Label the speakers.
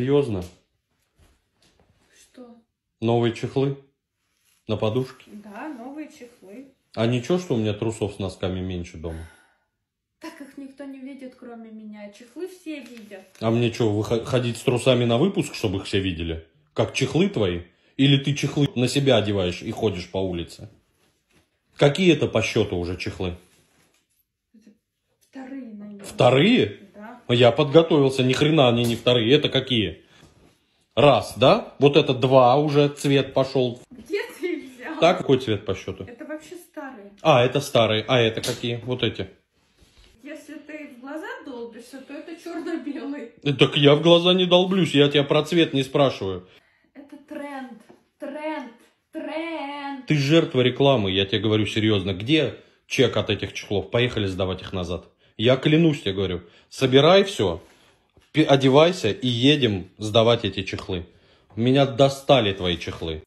Speaker 1: Серьезно? Что? Новые чехлы? На подушке?
Speaker 2: Да, новые чехлы.
Speaker 1: А ничего, что у меня трусов с носками меньше дома?
Speaker 2: Так их никто не видит, кроме меня. Чехлы все видят.
Speaker 1: А мне что, выходить с трусами на выпуск, чтобы их все видели? Как чехлы твои? Или ты чехлы на себя одеваешь и ходишь по улице? Какие это по счету уже чехлы?
Speaker 2: Это вторые, наверное.
Speaker 1: Вторые? А я подготовился, ни хрена они не вторые. Это какие? Раз, да? Вот это два уже цвет пошел.
Speaker 2: Где ты взял? Так, какой
Speaker 1: цвет по счету?
Speaker 2: Это вообще старые.
Speaker 1: А, это старые. А это какие? Вот эти.
Speaker 2: Если ты в глаза долбишься, то это черно-белый.
Speaker 1: Так я в глаза не долблюсь, я тебя про цвет не спрашиваю.
Speaker 2: Это тренд, тренд, тренд.
Speaker 1: Ты жертва рекламы, я тебе говорю серьезно. Где чек от этих чехлов? Поехали сдавать их назад. Я клянусь, я говорю, собирай все, одевайся и едем сдавать эти чехлы. Меня достали твои чехлы.